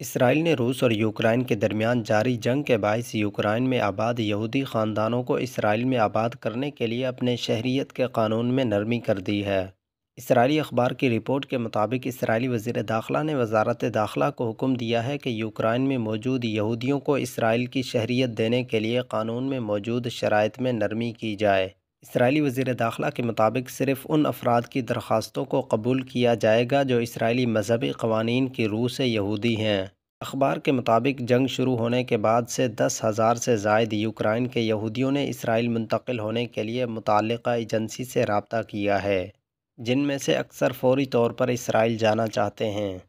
Israel ने रूस और यूक्रेन के दरमियान जारी जंग के बायस यूक्रेन में आबाद यहूदी ख़ानदानों को इसराइल में आबाद करने के लिए अपने शहरीत के कानून में नरमी कर दी है इसराइली अखबार की रिपोर्ट के मुताबिक इसराइली वज़ी दाखिला ने वजारत दाखिला को हुक्म दिया है कि यूक्रेन में मौजूद यहूदियों को इसराइल की शहरीत देने के लिए कानून में मौजूद शराइ में नरमी की जाए इसराइली वजीर दाखिला के मुताबिक सिर्फ़ उन अफराद की दरख्वास्तों को कबूल किया जाएगा जो इसराइली मजहबी कवानीन की रूह से यहूदी हैं अखबार के मुताबिक जंग शुरू होने के बाद से दस हज़ार से जायद यूक्राइन के यहूदियों ने इसराइल मुंतकिल होने के लिए मुतल एजेंसी से रबता किया है जिनमें से अक्सर फौरी तौर पर इसराइल जाना चाहते हैं